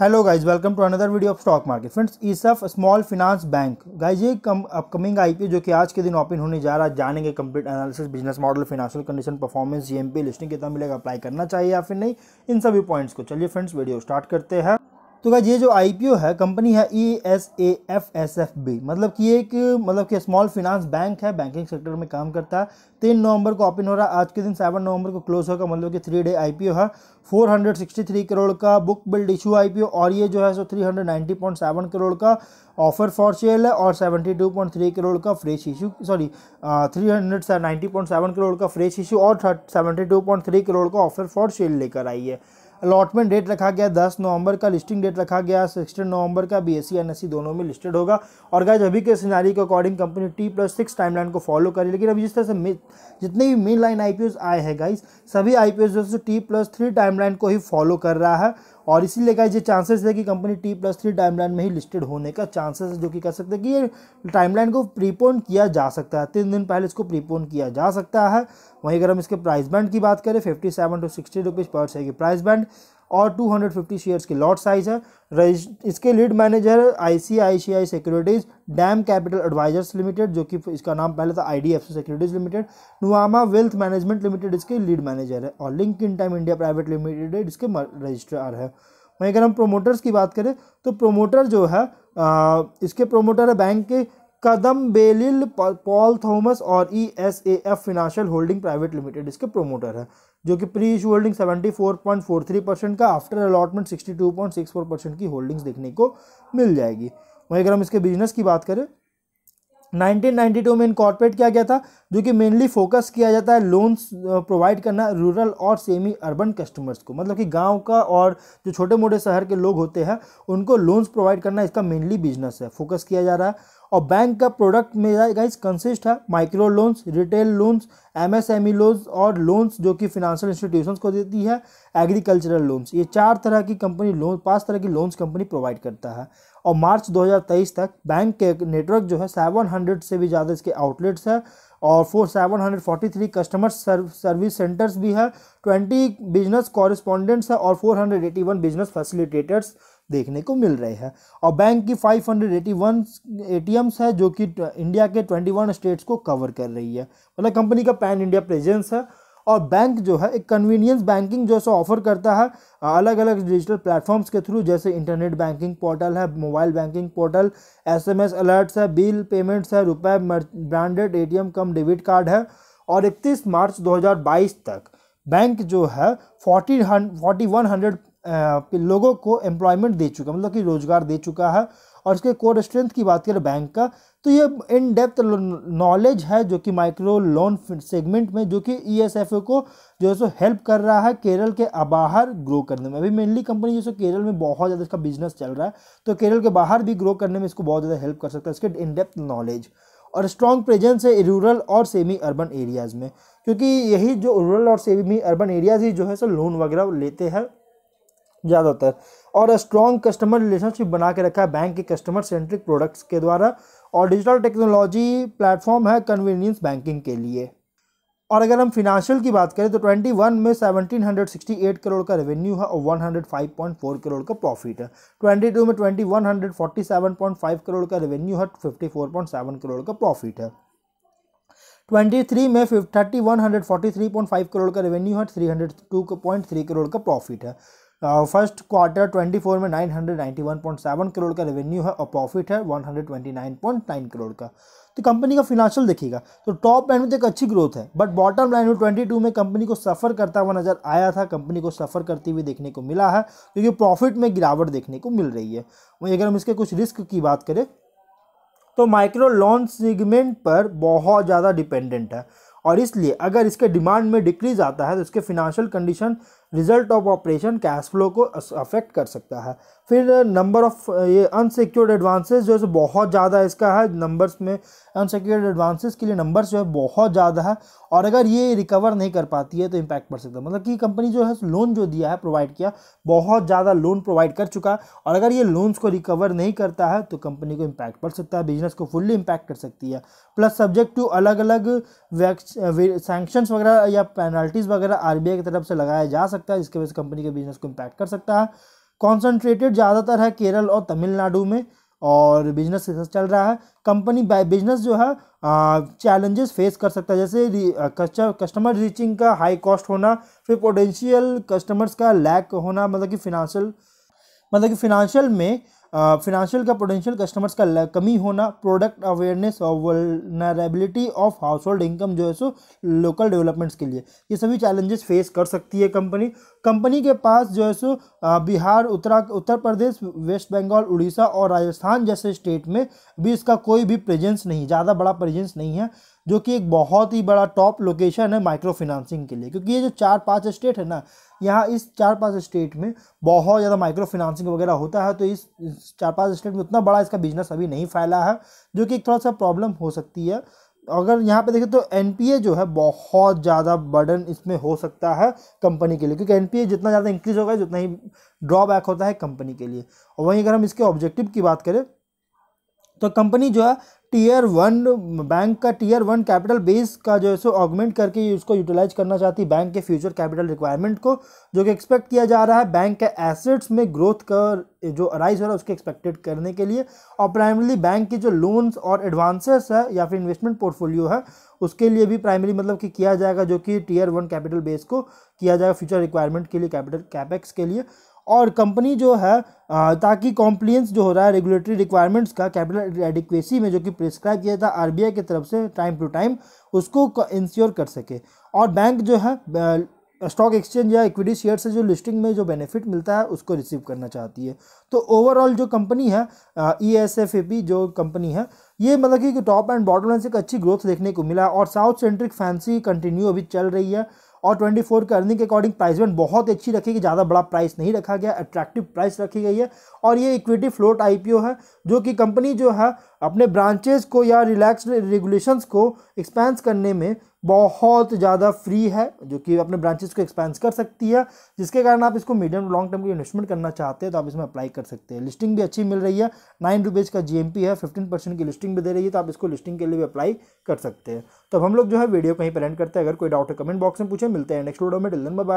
hello guys welcome to another video of stock market friends ESAF small finance bank guys ये कम upcoming IPO जो कि आज के दिन ओपन होने जा रहा है जानेंगे complete analysis business model financial condition performance GMP listing कितना मिलेगा अप्लाई करना चाहिए या फिर नहीं इन सभी पॉइंट्स को चलिए फ्रेंड्स वीडियो स्टार्ट करते हैं तो क्या ये जो आईपीओ है कंपनी है E S A F S F B मतलब कि एक मतलब कि स्मॉल फिनांस बैंक है बैंकिंग सेक्टर में काम करता है तीन नवंबर को ओपन हो रहा है आज के दिन सेवन नवंबर को क्लोज होगा मतलब कि थ्री डे आईपीओ है four hundred sixty three crore का बुक बिल्ड इशू आईपीओ और ये जो है सो सेवन करोड़ का ऑफर फॉर सेल है और थ्री करोड़ का fresh issue sorry seven crore का फ्रेश इशू और थ्री करोड़ का ऑफर फॉर सेल लेकर आई है अलॉटमेंट डेट रखा गया दस नवंबर का लिस्टिंग डेट रखा गया सिक्सटीन नवंबर का बी एस सी दोनों में लिस्टेड होगा और गाइज अभी के सिनारी के according company T plus six timeline को फॉलो करी लेकिन अभी जिस तरह से जितने भी मेन लाइन आई आए हैं गाइज सभी आई पी जो है टी प्लस थ्री टाइमलाइन को ही फॉलो कर रहा है और इसीलिए गाइज ये चांसेस है कि company T plus three timeline में ही लिस्टेड होने का चांसेस है जो कि कह सकते हैं कि ये टाइमलाइन को प्रीपोन किया जा सकता है तीन दिन पहले इसको प्रीपोन किया जा सकता है वहीं अगर हम इसके प्राइस बैंड की बात करें fifty seven to sixty rupees पर शेयर की प्राइस बैंड और टू हंड्रेड फिफ्टी शेयर्स की लॉट साइज है इसके lead manager ICICI Securities Dam Capital Advisors Limited जो कि इसका नाम पहले था IDFC Securities Limited Nuvama Wealth Management Limited इसके लीड मैनेजर है और Link Intime India Private Limited इसके रजिस्ट्रार है वहीं अगर हम प्रोमोटर्स की बात करें तो प्रोमोटर जो है आ, इसके प्रोमोटर है बैंक के कदम बेलिल पॉल थॉमस और E S A F Financial Holding Private Limited इसके प्रोमोटर हैं जो कि प्री इशू होल्डिंग 74.43 परसेंट का आफ्टर अलॉटमेंट 62.64 परसेंट की होल्डिंग्स देखने को मिल जाएगी वहीं अगर हम इसके बिजनेस की बात करें 1992 में इनकॉर्पोरेट किया गया था जो कि मेनली फोकस किया जाता है लोन्स प्रोवाइड करना रूरल और सेमी अर्बन कस्टमर्स को मतलब कि गांव का और जो छोटे मोटे शहर के लोग होते हैं उनको लोन्स प्रोवाइड करना इसका मेनली बिजनेस है फोकस किया जा रहा है और बैंक का प्रोडक्ट मेरा गाइस कंसिस्ट है micro loans retail loans MSME loans और लोन्स जो कि फिनंशियल इंस्टीट्यूशंस को देती है एग्रीकल्चरल लोन्स ये चार तरह की कंपनी लोन पांच तरह की लोन्स कंपनी प्रोवाइड करता है और मार्च 2023 तक बैंक के नेटवर्क जो है 700 से भी ज़्यादा इसके आउटलेट्स है और four seven hundred forty three customer service centres भी है ट्वेंटी बिजनेस कॉरेस्पॉन्डेंट्स है और four hundred eighty one business facilitators देखने को मिल रहे हैं और बैंक की 581 हंड्रेड है जो कि इंडिया के 21 स्टेट्स को कवर कर रही है मतलब कंपनी का पैन इंडिया प्रेजेंस है और बैंक जो है एक कन्वीनियंस बैंकिंग जो है सो ऑफर करता है अलग अलग डिजिटल प्लेटफॉर्म्स के थ्रू जैसे इंटरनेट बैंकिंग पोर्टल है mobile banking portal SMS alerts है बिल पेमेंट्स है RuPay branded ATM cum debit card है और इकतीस मार्च 2022 तक बैंक जो है फोर्टी फोर्टी वन हंड्रेड लोगों को एम्प्लॉयमेंट दे चुका मतलब कि रोज़गार दे चुका है और इसके कोर स्ट्रेंथ की बात करें बैंक का तो ये इन डेप्थ नॉलेज है जो कि माइक्रो लोन सेगमेंट में जो कि ई e को जो है सो हेल्प कर रहा है केरल के बाहर ग्रो करने में अभी मेनली कंपनी जो सो केरल में बहुत ज़्यादा इसका बिजनेस चल रहा है तो केरल के बाहर भी ग्रो करने में इसको बहुत ज़्यादा हेल्प कर सकता है इसके इन डेप्थ नॉलेज और स्ट्रॉन्ग प्रेजेंस है रूरल और सेमी अर्बन एरियाज़ में क्योंकि यही जो रूरल और सेमी अर्बन एरियाज़ ही जो है सो लोन वगैरह लेते हैं ज़्यादातर और स्ट्रॉन्ग कस्टमर रिलेशनशिप बना के रखा है बैंक के कस्टमर सेंट्रिक प्रोडक्ट्स के द्वारा और डिजिटल टेक्नोलॉजी प्लेटफॉर्म है कन्वीनियंस बैंकिंग के लिए और अगर हम फिनेंशियल की बात करें तो 21 में 1768 करोड़ का रेवेन्यू है और 105.4 करोड़ का प्रॉफिट है 22 में 2147.5 करोड़ का रेवेन्यू है 54.7 करोड़ का प्रॉफिट है 23 में थर्टी करोड़ का रेवेन्यू है 302.3 करोड़ का प्रॉफिट है फर्स्ट क्वार्टर 24 में 991.7 करोड़ का रेवेन्यू है और प्रॉफिट है 129.9 करोड़ का तो कंपनी का फिनेंशियल देखिएगा तो टॉप लाइन में तो एक अच्छी ग्रोथ है बट बॉटम लाइन में 22 में कंपनी को सफ़र करता हुआ नज़र आया था कंपनी को सफ़र करती हुई देखने को मिला है क्योंकि प्रॉफिट में गिरावट देखने को मिल रही है वहीं अगर हम इसके कुछ रिस्क की बात करें तो माइक्रो लोन सेगमेंट पर बहुत ज़्यादा डिपेंडेंट है और इसलिए अगर इसके डिमांड में डिक्रीज आता है तो इसके financial condition result of operation cash flow को अफेक्ट कर सकता है फिर नंबर uh, ऑफ uh, ये अनसिक्योर्ड एडवांसेस जो है बहुत ज़्यादा इसका है नंबर्स में अनसिक्योर्ड एडवांसेस के लिए नंबर्स जो है बहुत ज़्यादा है और अगर ये रिकवर नहीं कर पाती है तो इम्पैक्ट पड़ सकता है मतलब कि कंपनी जो है लोन जो दिया है प्रोवाइड किया बहुत ज़्यादा लोन प्रोवाइड कर चुका है और अगर ये लोन्स को रिकवर नहीं करता है तो कंपनी को इम्पैक्ट पड़ सकता है बिजनेस को फुल्ली इम्पैक्ट कर सकती है प्लस सब्जेक्ट टू अलग अलग सैंक्शंस वगैरह या पेनल्टीज़ वगैरह आर की तरफ से लगाया जा सकता सकता है जिसकी वजह से कंपनी के बिजनेस को इम्पैक्ट कर सकता है कॉन्सनट्रेटेड ज़्यादातर है केरल और तमिलनाडु में और बिजनेस चल रहा है कंपनी बिजनेस जो है चैलेंजेस फेस कर सकता है जैसे कस्टमर रीचिंग का हाई कॉस्ट होना फिर पोटेंशियल कस्टमर्स का लैक होना मतलब कि फिनांशियल मतलब कि फिनेंशियल में फिनेंशियल का पोटेंशियल कस्टमर्स का कमी होना प्रोडक्ट अवेयरनेस और vulnerability of household income जो है सो लोकल डेवलपमेंट्स के लिए ये सभी चैलेंजेस फेस कर सकती है कंपनी कंपनी के पास जो है सो बिहार उत्तरा उत्तर प्रदेश वेस्ट बंगाल उड़ीसा और राजस्थान जैसे स्टेट में भी इसका कोई भी प्रेजेंस नहीं ज़्यादा बड़ा प्रेजेंस नहीं है जो कि एक बहुत ही बड़ा टॉप लोकेशन है माइक्रो फिनांसिंग के लिए क्योंकि ये जो चार पाँच स्टेट है ना यहाँ इस चार पाँच स्टेट में बहुत ज़्यादा माइक्रो फिनांसिंग वगैरह होता है तो इस चार पाँच स्टेट में उतना बड़ा इसका बिजनेस अभी नहीं फैला है जो कि एक थोड़ा सा प्रॉब्लम हो सकती है अगर यहाँ पे देखें तो एन जो है बहुत ज़्यादा बर्डन इसमें हो सकता है कंपनी के लिए क्योंकि एन जितना ज़्यादा इंक्रीज होगा जितना ही ड्रॉबैक होता है कंपनी के लिए और वहीं अगर हम इसके ऑब्जेक्टिव की बात करें तो कंपनी जो है टीयर वन बैंक का टीयर वन कैपिटल बेस का जो है सो ऑगमेंट करके उसको यूटिलाइज करना चाहती है बैंक के फ्यूचर कैपिटल रिक्वायरमेंट को जो कि एक्सपेक्ट किया जा रहा है बैंक के एसेट्स में ग्रोथ का जो अराइज हो रहा है उसके एक्सपेक्टेड करने के लिए और प्राइमरी बैंक की जो लोन्स और एडवांसेस है या फिर इन्वेस्टमेंट पोर्टफोलियो है उसके लिए भी प्राइमरी मतलब कि किया जाएगा जो कि टीयर वन कैपिटल बेस को किया जाएगा फ्यूचर रिक्वायरमेंट के लिए कैपिटल कैपेक्स के लिए और कंपनी जो है ताकि कॉम्प्लियंस जो हो रहा है रेगुलेटरी रिक्वायरमेंट्स का कैपिटल एडिक्वेसी में जो कि प्रिस्क्राइब किया था आर की तरफ से टाइम टू टाइम उसको इंश्योर कर सके और बैंक जो है स्टॉक एक्सचेंज या इक्विटी शेयर से जो लिस्टिंग में जो बेनिफिट मिलता है उसको रिसीव करना चाहती है तो ओवरऑल जो कंपनी है E S F A P जो कंपनी है ये मतलब कि टॉप एंड बॉटम लाइन से एक अच्छी ग्रोथ देखने को मिला और साउथ सेंट्रिक फैंसी कंटिन्यू अभी चल रही है और 24 के अर्निंग के अकॉर्डिंग प्राइस बैंड बहुत अच्छी रखी गई ज़्यादा बड़ा प्राइस नहीं रखा गया अट्रैक्टिव प्राइस रखी गई है और ये इक्विटी फ्लोट आईपीओ है जो कि कंपनी जो है अपने ब्रांचेज को या रिलैक्स रेगुलेशंस को एक्सपेंस करने में बहुत ज़्यादा फ्री है जो कि अपने ब्रांचेस को एक्सपेंस कर सकती है जिसके कारण आप इसको मीडियम लॉन्ग टर्म की इन्वेस्टमेंट करना चाहते हैं तो आप इसमें अप्लाई कर सकते हैं लिस्टिंग भी अच्छी मिल रही है नाइन रुपीज़ का जी है फिफ्टीन परसेंट की लिस्टिंग भी दे रही है तो आप इसको लिस्टिंग के लिए भी अप्लाई कर सकते हैं तो हम लोग जो है वीडियो कहीं पर एंड करते हैं अगर कोई डाउट है कमेंट बॉक्स में पूछे मिलते हैं नेक्स्ट वीडियो में डिलन बाय